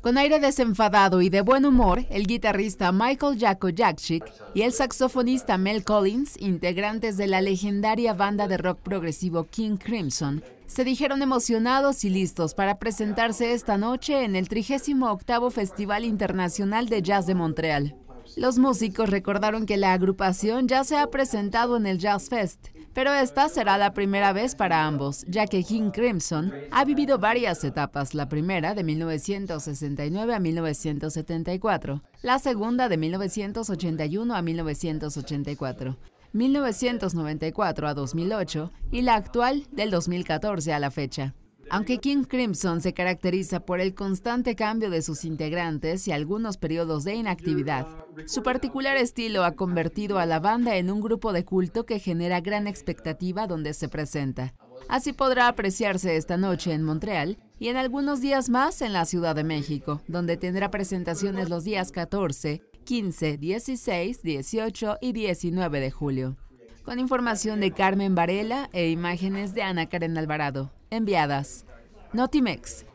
Con aire desenfadado y de buen humor, el guitarrista Michael Jaco Jackchick y el saxofonista Mel Collins, integrantes de la legendaria banda de rock progresivo King Crimson, se dijeron emocionados y listos para presentarse esta noche en el 38 Festival Internacional de Jazz de Montreal. Los músicos recordaron que la agrupación ya se ha presentado en el Jazz Fest pero esta será la primera vez para ambos, ya que Jim Crimson ha vivido varias etapas, la primera de 1969 a 1974, la segunda de 1981 a 1984. 1994 a 2008 y la actual del 2014 a la fecha. Aunque King Crimson se caracteriza por el constante cambio de sus integrantes y algunos periodos de inactividad, su particular estilo ha convertido a la banda en un grupo de culto que genera gran expectativa donde se presenta. Así podrá apreciarse esta noche en Montreal y en algunos días más en la Ciudad de México, donde tendrá presentaciones los días 14, 15, 16, 18 y 19 de julio con información de Carmen Varela e imágenes de Ana Karen Alvarado, enviadas. Notimex